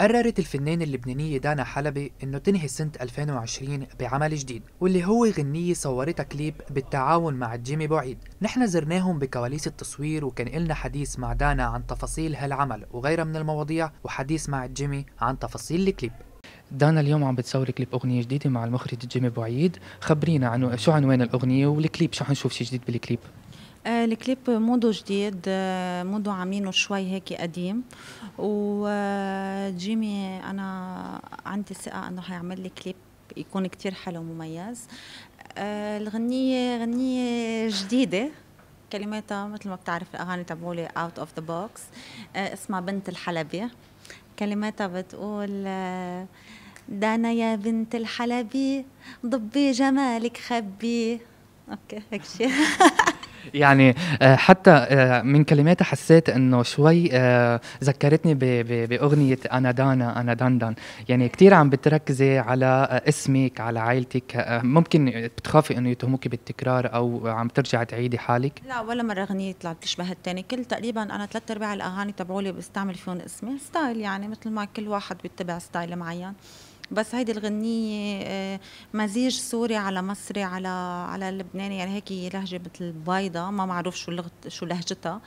قررت الفنانة اللبنانية دانا حلبي انه تنهي سنة 2020 بعمل جديد واللي هو غنية صورتها كليب بالتعاون مع جيمي بعيد نحن زرناهم بكواليس التصوير وكان إلنا حديث مع دانا عن تفاصيل هالعمل وغيرها من المواضيع وحديث مع جيمي عن تفاصيل الكليب دانا اليوم عم بتصور كليب اغنيه جديده مع المخرج جيمي بعيد خبرينا عنه شو عنوان الاغنيه والكليب شو حنشوف شي جديد بالكليب آه، الكليب مودو جديد آه مودو عاملينه شوي هيك قديم وجيمي آه، انا عندي ثقه انه حيعمل لي كليب يكون كتير حلو ومميز آه، الغنيه غنيه جديده كلماتها مثل ما بتعرف الاغاني تبعولي اوت اوف ذا بوكس اسمها بنت الحلبي كلماتها بتقول دانا يا بنت الحلبي ضبي جمالك خبي اوكي هيك شيء يعني آه، حتى آه، من كلماتها حسيت انه شوي آه، ذكرتني باغنيه انا دانا انا دندن يعني كثير عم بتركزي على اسمك على عائلتك ممكن بتخافي انه يتهموك بالتكرار او عم ترجعي تعيدي حالك لا ولا مره اغنيه طلعت تشبه الثانيه كل تقريبا انا ثلاث ارباع الاغاني تبعولي بستعمل فيهم اسمي ستايل يعني مثل ما كل واحد بيتبع ستايل معين بس هيدي الغنيه آه، مزيج سوري على مصري على على لبناني يعني هيك لهجه مثل بيضة ما معروف شو شو لهجتها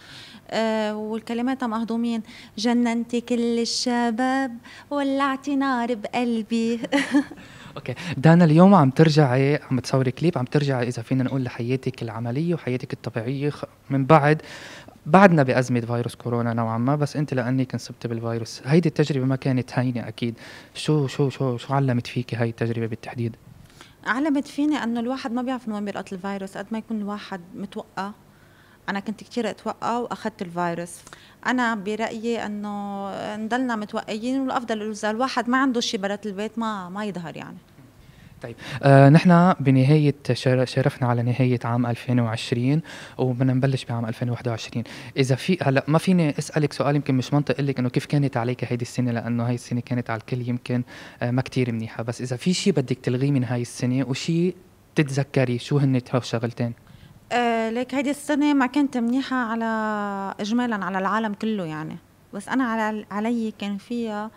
آه، والكلمات مهضومين جننتي كل الشباب ولعتي نار بقلبي اوكي دانا اليوم عم ترجعي عم تصوري كليب عم ترجعي اذا فينا نقول لحياتك العمليه وحياتك الطبيعيه من بعد بعدنا بأزمة فيروس كورونا نوعا ما بس أنت لأنك انصبت بالفيروس هيدي التجربة ما كانت هينة أكيد شو شو شو شو علمت فيك هاي التجربة بالتحديد؟ علمت فيني انه الواحد ما بيعرف من وين بيلقط الفيروس قد ما يكون الواحد متوقع انا كنت كثير اتوقع واخذت الفيروس انا برايي انه نضلنا متوقعين والافضل اذا الواحد ما عنده شي برات البيت ما ما يظهر يعني طيب آه نحن بنهاية شرفنا على نهاية عام 2020 وبدنا نبلش بعام 2021 إذا في هلا ما فيني أسألك سؤال يمكن مش منطق لك إنه كيف كانت عليك هيدي السنة لأنه هاي السنة كانت على الكل يمكن آه ما كتير منيحة بس إذا في شيء بدك تلغيه من هاي السنة وشيء تتذكري شو هن شغلتين؟ آه ليك هيدي السنة ما كانت منيحة على إجمالا على العالم كله يعني بس أنا على علي كان فيها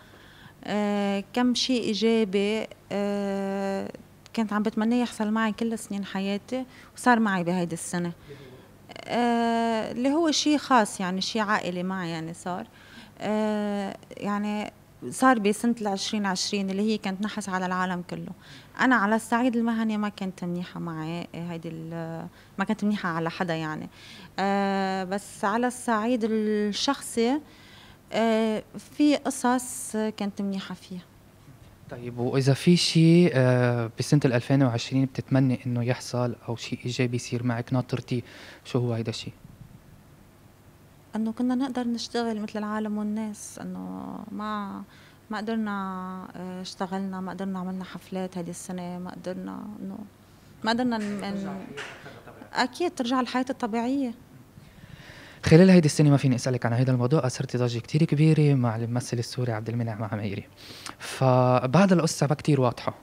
آه، كم شيء إيجابي آه، كنت عم بتمنى يحصل معي كل سنين حياتي وصار معي بهيدي السنة آه، اللي هو شيء خاص يعني شيء عائلي معي يعني صار يعني صار بسنة العشرين عشرين اللي هي كانت نحس على العالم كله أنا على الصعيد المهني ما كنت منيحة معي هيدي ما كنت منيحة على حدا يعني بس على الصعيد الشخصي آه، في قصص كانت منيحه فيها طيب واذا في شيء آه، بسنه 2020 بتتمني انه يحصل او شيء ايجابي يصير معك ناطرتي شو هو هيدا الشيء انه كنا نقدر نشتغل مثل العالم والناس انه ما ما قدرنا آه، اشتغلنا ما قدرنا عملنا حفلات هذه السنه ما قدرنا انه ما قدرنا انه اكيد ترجع الحياه الطبيعيه خلال هيدي السنه ما فيني اسالك عن هذا الموضوع اثرت ضجه كثير كبيره مع الممثل السوري عبد المنعم عميري فبعد القصه ما كثير واضحه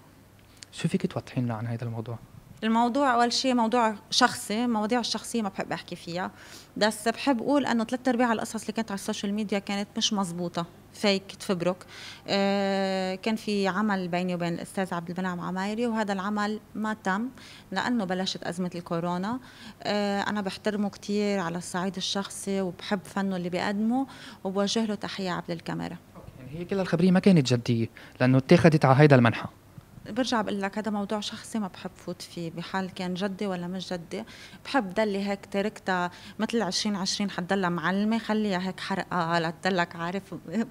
شو فيك توضحي لنا عن هذا الموضوع الموضوع اول شيء موضوع شخصي مواضيع الشخصيه ما بحب احكي فيها بس بحب اقول انه ثلاث ارباع القصص اللي كانت على السوشيال ميديا كانت مش مزبوطه فيك تفبرك آه كان في عمل بيني وبين الاستاذ عبد المنعم عمايري وهذا العمل ما تم لانه بلشت ازمه الكورونا آه انا بحترمه كثير على الصعيد الشخصي وبحب فنه اللي بيقدمه وبوجه له تحيه عبر الكاميرا يعني هي كل الخبريه ما كانت جديه لانه اتخذت على هيدا المنحى برجع بقول لك هذا موضوع شخصي ما بحب فوت فيه بحال كان جدي ولا مش جدي بحب ضلي هيك تركتها مثل 20 20 حتضلها معلمه خليها هيك حرقه لتضلك عارف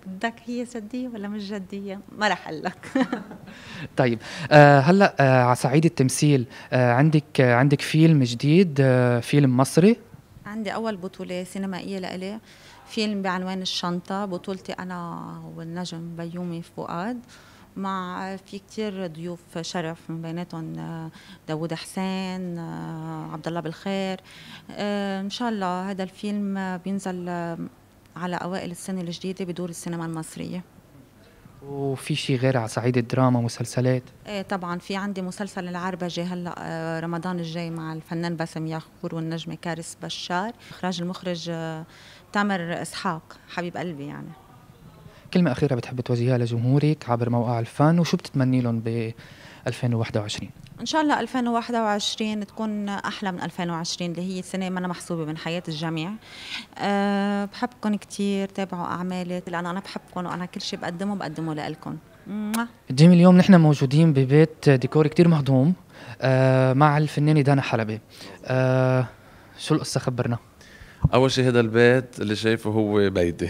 بدك هي جديه ولا مش جديه ما رح اقول لك طيب آه هلا آه على صعيد التمثيل آه عندك آه عندك فيلم جديد آه فيلم مصري عندي اول بطوله سينمائيه لإلي فيلم بعنوان الشنطه بطولتي انا والنجم بيومي فؤاد في مع في كتير ضيوف شرف من بيناتهم آه، داوود حسين آه، عبد الله بالخير آه، ان شاء الله هذا الفيلم بينزل على اوائل السنه الجديده بدور السينما المصريه وفي شيء غير على صعيد الدراما مسلسلات ايه طبعا في عندي مسلسل العربجه هلا رمضان الجاي مع الفنان باسم ياخور والنجمه كارس بشار اخراج المخرج تامر اسحاق حبيب قلبي يعني كلمة أخيرة بتحب توجهيها لجمهورك عبر موقع الفن وشو بتتمني لهم ب 2021 ان شاء الله 2021 تكون احلى من 2020 اللي هي سنه ما أنا محسوبه من حياه الجميع أه بحبكم كثير تابعوا اعمالي لان انا بحبكم وانا كل شيء بقدمه بقدمه لألكم جيمي اليوم نحن موجودين ببيت ديكور كتير مهضوم أه مع الفنانه دانا حلبي أه شو القصه خبرنا اول شيء هذا البيت اللي شايفه هو بيتي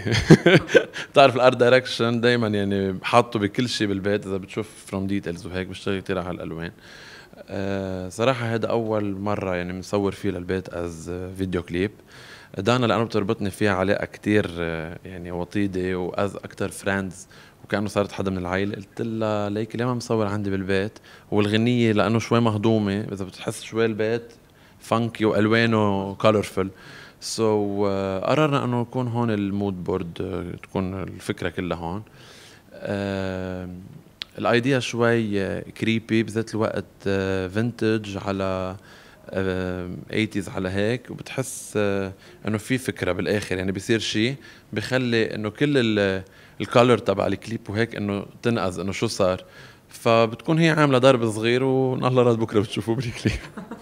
بتعرف الارت دايركشن دائما يعني حاطه بكل شيء بالبيت اذا بتشوف فروم ديتيلز وهيك بشتغل كثير على الالوان أه صراحة هذا أول مرة يعني بنصور فيه للبيت أز فيديو كليب دانا لأنه بتربطني فيها علاقة كثير آه، يعني وطيدة وأز اكثر فريندز وكأنه صارت حدا من العائلة قلت لها ليك ليه ما مصور عندي بالبيت والغنية لأنه شوي مهضومة إذا بتحس شوي البيت فانكي وألوانه كولورفل سو so, uh, قررنا انه يكون هون المود بورد uh, آه، تكون الفكره كلها هون آه، الايديا شوي كريبي بذات الوقت فينتج على ايتيز على هيك وبتحس انه في فكره بالاخر يعني بيصير شيء بخلي انه كل الكالر تبع الكليب وهيك انه تنقذ انه شو صار فبتكون هي عامله ضرب صغير وان الله راد بكره بتشوفوه بالكليب